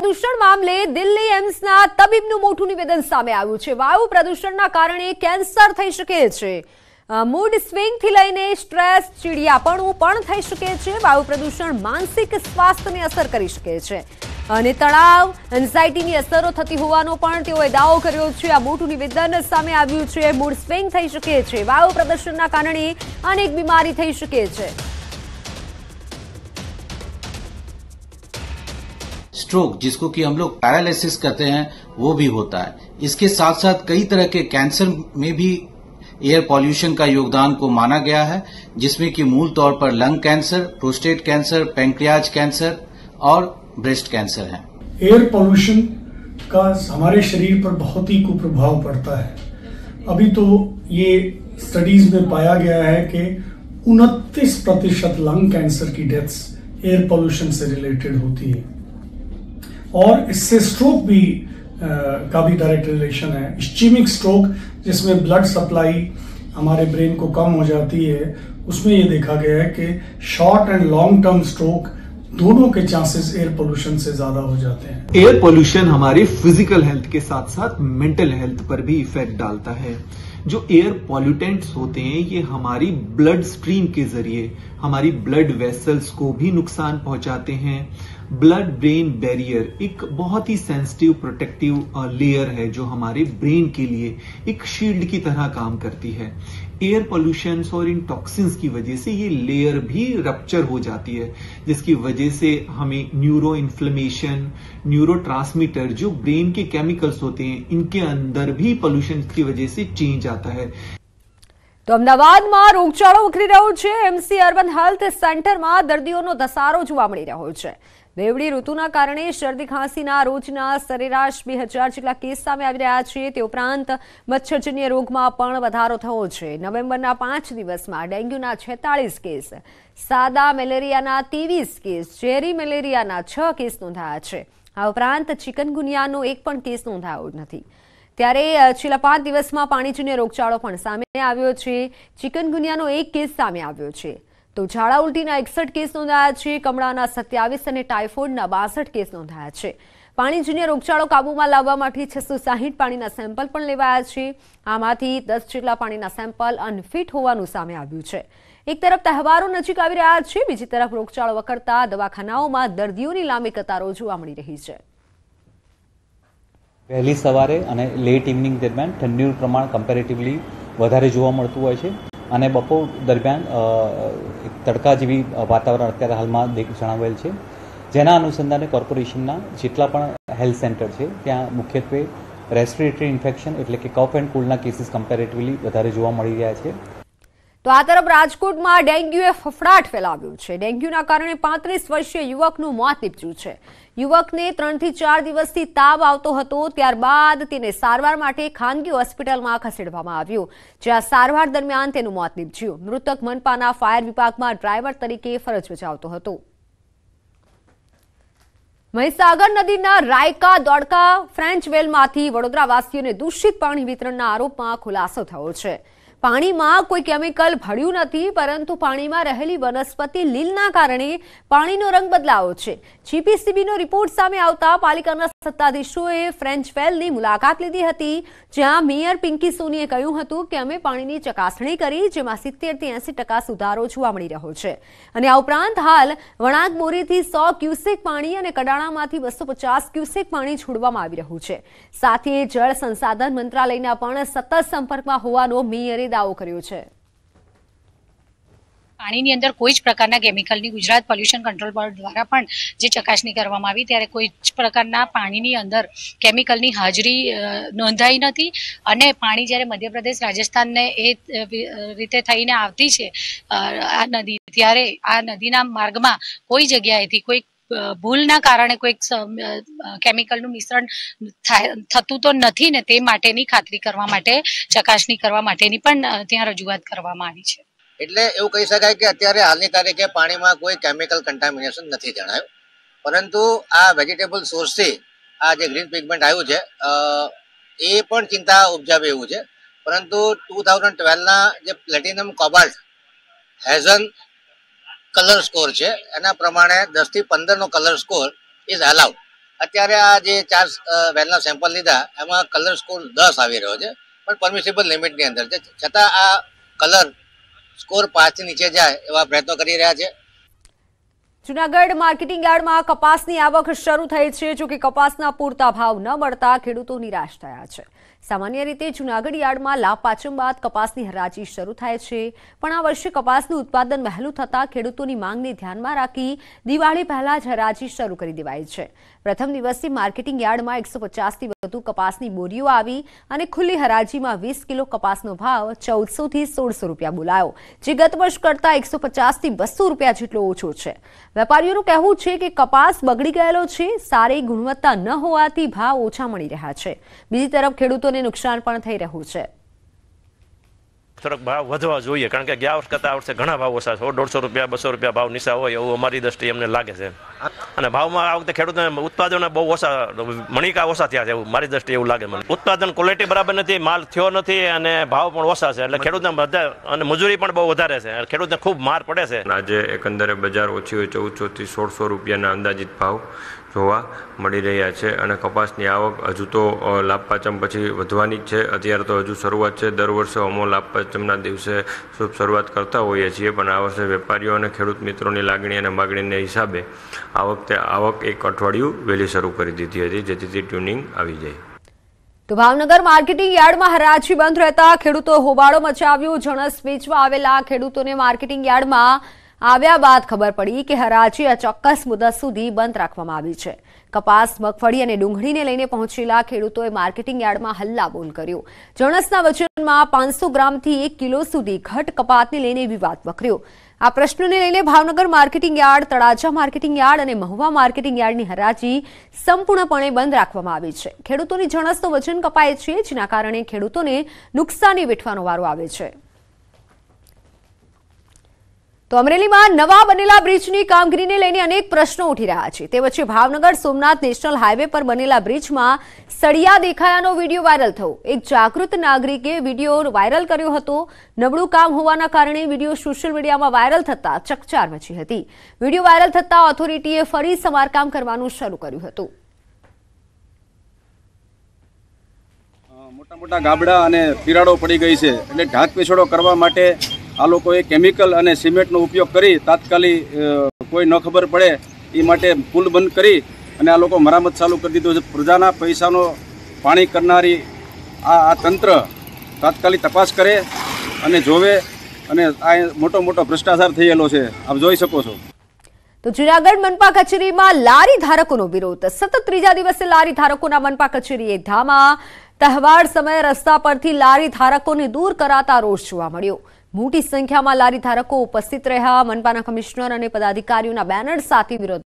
પ્રદૂષણ મામલે દિલ્હી એમ્સના તબીબનું મોટું નિવેદન સામે આવ્યું છે વાયુ પ્રદૂષણના કારણે કેન્સર થઈ શકે છે મૂડ સ્વિંગથી લઈને સ્ટ્રેસ ચીડિયાપણું પણ થઈ શકે છે વાયુ પ્રદૂષણ માનસિક સ્વાસ્થ્યને અસર કરી શકે છે અને તણાવ એન્ઝાઇટીની અસરો થતી હોવાનો પણ તેઓએ દાવો કર્યો છે આ મોટું નિવેદન સામે આવ્યું છે મૂડ સ્વિંગ થઈ શકે છે વાયુ પ્રદૂષણના કારણે અનેક બીમારી થઈ શકે છે स्ट्रोक जिसको कि हम लोग पैरालिसिस कहते हैं वो भी होता है इसके साथ साथ कई तरह के कैंसर में भी एयर पॉल्यूशन का योगदान को माना गया है जिसमें कि मूल तौर पर lung cancer prostate cancer pancreas cancer और ब्रेस्ट कैंसर है एयर पॉल्यूशन का हमारे शरीर पर बहुत ही कुप्रभाव पड़ता है अभी तो ये स्टडीज में पाया गया है कि उनतीस प्रतिशत लंग कैंसर की डेथ्स एयर पॉल्यूशन से रिलेटेड होती है और इससे स्ट्रोक भी आ, का भी डायरेक्ट रिलेशन है स्टीमिक स्ट्रोक जिसमें ब्लड सप्लाई हमारे ब्रेन को कम हो जाती है उसमें ये देखा गया है कि short and long term stroke दोनों के चांसेस एयर पोल्यूशन से ज्यादा हो जाते हैं एयर पोल्यूशन हमारी फिजिकल हेल्थ के साथ साथ मेंटल हेल्थ पर भी इफेक्ट डालता है जो एयर पॉल्यूटेंट्स होते हैं ये हमारी ब्लड स्ट्रीम के जरिए हमारी ब्लड वेसल्स को भी नुकसान पहुंचाते हैं ब्लड ब्रेन बैरियर एक बहुत ही सेंसिटिव प्रोटेक्टिव लेयर है जो हमारे ब्रेन के लिए एक शील्ड की तरह काम करती है एयर पोल्यूशन और इन टॉक्सिन्स की वजह से ये लेयर भी रप्चर हो जाती है जिसकी वजह से हमें न्यूरो इन्फ्लेमेशन न्यूरो जो ब्रेन के केमिकल्स होते हैं इनके अंदर भी पॉल्यूशन की वजह से चेंज आता है तो अमदावाद में रोगचाड़ो उखरी रो एमसी अर्बन हेल्थ सेंटर में दर्दियों दसारो जवा રહ્યો है બેવડી ઋતુના કારણે શરદી ખાંસીના રોજના સરેરાશ બે હજાર જેટલા કેસ સામે આવી રહ્યા છે તે ઉપરાંત મચ્છરજન્ય રોગમાં પણ વધારો થયો છે નવેમ્બરના પાંચ દિવસમાં ડેન્ગ્યુના છેતાળીસ કેસ સાદા મેલેરિયાના ત્રેવીસ કેસ ઝેરી મેલેરિયાના છ કેસ નોંધાયા છે આ ઉપરાંત ચિકનગુનિયાનો એક પણ કેસ નોંધાયો નથી ત્યારે છેલ્લા પાંચ દિવસમાં પાણીજન્ય રોગચાળો પણ સામે આવ્યો છે ચિકનગુનિયાનો એક કેસ સામે આવ્યો છે તો ઝાડા ઉલટીના એકસઠ કેસ નોંધાયા છે કમળાના સત્યાવીસ અને ટાઇફોઇડના બાસઠ કેસ નોંધાયા છે પાણી પાણીજન્ય રોગચાળો કાબૂમાં લાવવા માટે છસો સાહીઠ પાણીના સેમ્પલ પણ લેવાયા છે આમાંથી દસ જેટલા પાણીના સેમ્પલ અનફિટ હોવાનું સામે આવ્યું છે એક તરફ તહેવારો નજીક આવી રહ્યા છે બીજી તરફ રોગચાળો વકરતા દવાખાનાઓમાં દર્દીઓની લાંબી કતારો જોવા મળી રહી છે વહેલી સવારે અને લેટ ઇવનિંગ દરમિયાન ઠંડીનું પ્રમાણ કમ્પેરેટિવલી વધારે જોવા મળતું હોય છે અને બપોર દરમિયાન એક તડકા જેવી વાતાવરણ અત્યારે હાલમાં જણાવેલ છે જેના અનુસંધાને કોર્પોરેશનના જેટલા પણ હેલ્થ સેન્ટર છે ત્યાં મુખ્યત્વે રેસ્પિરેટરી ઇન્ફેક્શન એટલે કે કફ એન્ડ કોલ્ડના કેસીસ કમ્પેરેટિવલી વધારે જોવા મળી રહ્યા છે તો આ તરફ રાજકોટમાં ડેન્ગ્યુએ ફફડાટ ફેલાવ્યું છે ડેન્ગ્યુના કારણે પાંત્રીસ વર્ષીય યુવકનું મોત નીપજ્યું છે યુવકને ત્રણથી ચાર દિવસથી તાવ આવતો હતો ત્યારબાદ તેને સારવાર માટે ખાનગી હોસ્પિટલમાં ખસેડવામાં આવ્યું જ્યાં સારવાર દરમિયાન તેનું મોત નીપજ્યું મૃતક મનપાના ફાયર વિભાગમાં ડ્રાઈવર તરીકે ફરજ બજાવતો હતો મહીસાગર નદીના રાયકા દોડકા ફ્રેન્ચ વેલમાંથી વડોદરાવાસીઓને દૂષિત પાણી વિતરણના આરોપમાં ખુલાસો થયો છે પાણીમાં કોઈ કેમિકલ ભળ્યું નથી પરંતુ પાણીમાં રહેલી વનસ્પતિ લીલના કારણે પાણીનો રંગ બદલાયો છે જીપીસીબીનો રિપોર્ટ સામે આવતા પાલિકાના સત્તાધીશોએ ફ્રેન્ચ વેલની મુલાકાત લીધી હતી જ્યાં મેયર પિંકી સોનીએ કહ્યું હતું કે અમે પાણીની ચકાસણી કરી જેમાં સિત્તેરથી એંસી ટકા સુધારો જોવા મળી રહ્યો છે અને આ ઉપરાંત હાલ વણાક બોરીથી સો ક્યુસેક પાણી અને કડાણામાંથી બસો પચાસ ક્યુસેક પાણી છોડવામાં આવી રહ્યું છે સાથે જળ સંસાધન મંત્રાલયના પણ સતત સંપર્કમાં હોવાનો મેયરે દાવો કર્યો છે પાણીની અંદર કોઈ જ પ્રકારના કેમિકલની ગુજરાત પોલ્યુશન કંટ્રોલ બોર્ડ દ્વારા પણ જે ચકાસણી કરવામાં આવી ત્યારે કોઈ જ પ્રકારના પાણીની અંદર કેમિકલની હાજરી નોંધાઈ નથી અને પાણી જ્યારે મધ્યપ્રદેશ રાજસ્થાનને એ રીતે થઈને આવતી છે આ નદી ત્યારે આ નદીના માર્ગમાં કોઈ જગ્યાએથી કોઈ ભૂલના કારણે કોઈક કેમિકલનું મિશ્રણ થતું તો નથી ને તે માટેની ખાતરી કરવા માટે ચકાસણી કરવા માટેની પણ ત્યાં રજૂઆત કરવામાં આવી છે એટલે એવું કહી શકાય કે અત્યારે હાલની તારીખે પાણીમાં કોઈ કેમિકલ કન્ટામિનેશન નથી જણાયું પરંતુ આ વેજીટેબલ સોર્સથી આ જે ગ્રીન પિગમેન્ટ આવ્યું છે એ પણ ચિંતા ઉપજાવે એવું છે પરંતુ ટુ થાઉઝન્ડ ટ્વેલ્વના જે platinum cobalt Hazen colour score છે એના પ્રમાણે દસથી પંદરનો કલર સ્કોર ઇઝ અલાઉડ અત્યારે આ જે ચાર વેલના સેમ્પલ લીધા એમાં કલર સ્કોર દસ આવી રહ્યો છે પણ પરમિસેબલ લિમિટની અંદર છે છતાં આ કલર સ્કોર પાંચથી નીચે જાય એવા પ્રયત્નો કરી રહ્યા છે જુનાગઢ માર્કેટિંગ યાર્ડમાં કપાસની આવક શરૂ થઈ છે જો કે કપાસના પૂરતા ભાવ ન મળતા ખેડૂતો નિરાશ થયા છે સામાન્ય રીતે જૂનાગઢ યાર્ડમાં લાભ બાદ કપાસની હરાજી શરૂ થાય છે પણ આ વર્ષે કપાસનું ઉત્પાદન વહેલું થતાં ખેડૂતોની માંગને ધ્યાનમાં રાખી દિવાળી પહેલાં જ હરાજી શરૂ કરી દેવાઈ છે પ્રથમ દિવસથી માર્કેટિંગ યાર્ડમાં એકસો પચાસથી વધુ કપાસની બોરીઓ આવી અને ખુલ્લી હરાજીમાં વીસ કિલો કપાસનો ભાવ ચૌદસોથી સોળસો રૂપિયા બોલાયો જે ગત વર્ષ કરતાં એકસો પચાસથી બસો રૂપિયા જેટલો ઓછો છે વેપારીઓનું કહેવું છે કે કપાસ બગડી ગયેલો છે સારી ગુણવત્તા ન હોવાથી ભાવ ઓછા મળી રહ્યા છે બીજી તરફ ખેડૂતો ખેડૂતોને નુકસાન પણ થઈ રહ્યું છે થોડાક ભાવ વધવા જોઈએ કારણ કે ગયા વખત આ વર્ષે ઘણા ભાવ ઓછા સો દોઢસો રૂપિયા બસો રૂપિયા ભાવ નીચા હોય એવું અમારી દ્રષ્ટિએ અમને લાગે છે અને ભાવમાં આ વખતે ખેડૂતને ઉત્પાદન બહુ ઓછા મણિકા ઓછા થયા છે એવું મારી દ્રષ્ટિએ એવું લાગે મને ઉત્પાદન ક્વોલિટી બરાબર નથી માલ થયો નથી અને ભાવ પણ ઓછા છે એટલે ખેડૂતને બધા અને મજૂરી પણ બહુ વધારે છે ખેડૂતને ખૂબ માર પડે છે આજે એકંદરે બજાર ઓછી હોય ચૌદ ચૌદસોથી સોળસો રૂપિયાના અંદાજિત ભાવ જોવા મળી રહ્યા છે અને કપાસની આવક હજુ તો લાભપાચમ પછી વધવાની જ છે અત્યારે તો હજુ શરૂઆત છે દર વર્ષે અમો લાભપાચમના દિવસે શુભ શરૂઆત કરતા હોઈએ છીએ પણ આ વર્ષે વેપારીઓ અને ખેડૂત મિત્રોની લાગણી અને માગણીને હિસાબે આ વખતે આવક એક અઠવાડિયું વહેલી શરૂ કરી દીધી હતી જેથી ટ્યુનિંગ આવી જાય તો ભાવનગર માર્કેટિંગ યાર્ડમાં હરાજી બંધ રહેતા ખેડૂતો હોબાળો મચાવ્યો જણસ વેચવા આવેલા ખેડૂતોને માર્કેટિંગ યાર્ડમાં આવ્યા બાદ ખબર પડી કે હરાજી આ ચોક્કસ મુદત સુધી બંધ રાખવામાં આવી છે કપાસ મગફળી અને ડુંગળીને લઈને પહોંચેલા ખેડૂતોએ માર્કેટિંગ યાર્ડમાં હલ્લા બોલ કર્યો જણસના વચનમાં પાંચસો ગ્રામથી એક કિલો સુધી ઘટ કપાતને લઈને વિવાદ વકર્યો આ પ્રશ્નને લઈને Bhavnagar marketing yard Talaja marketing yard અને મહુવા માર્કેટિંગ યાર્ડની હરાજી સંપૂર્ણપણે બંધ રાખવામાં આવી છે ખેડૂતોની જણસ તો વજન કપાય છે જેના કારણે ખેડૂતોને નુકસાની વેઠવાનો વારો આવે છે તો અમરેલીમાં નવા બનેલા બ્રિજની કામગીરીને લઈને અનેક પ્રશ્નો ઉઠી રહ્યા છે તે વચ્ચે ભાવનગર સોમનાથ નેશનલ હાઈવે પર બનેલા બ્રિજમાં સળિયા દેખાયાનો વિડીયો વાયરલ થયો એક જાગૃત નાગરિકે વિડીયો વાયરલ કર્યો હતો નબળું કામ હોવાના કારણે વિડીયો સોશિયલ મીડિયામાં વાયરલ થતા ચકચાર મચી હતી વિડીયો વાયરલ થતા ઓથોરિટીએ ફરી સમારકામ કરવાનું શરૂ કર્યું હતું મોટા મોટા ગાબડા અને પીરાડો પડી ગઈ છે એટલે ઢાંક પેછોડો કરવા માટે આ લોકોએ કેમિકલ અને સિમેન્ટનો ઉપયોગ કરી તાત્કાલિક કોઈ ન ખબર પડે એ માટે પુલ બંધ કરી અને આ લોકો મરામત ચાલુ કરી દીધો છે પ્રજાના પૈસાનો પાણી કરનારી આ આ તંત્ર તાત્કાલિક તપાસ કરે અને જોવે અને આ મોટો મોટો ભ્રષ્ટાચાર થયેલો છે આપ જોઈ શકો છો તો જુનાગઢ મનપા કચેરીમાં લારી ધારકોનો વિરોધ સતત ત્રીજા દિવસે લારી ધારકોના મનપા કચેરી ધામા તહેવાર સમયે રસ્તા પરથી લારી ધારકોને દૂર કરાતા રોષ જોવા મળ્યો મોટી સંખ્યામાં લારી ધારકો ઉપસ્થિત રહ્યા મનપાના કમિશનર અને પદાધિકારીઓના બેનર સાથે વિરોધ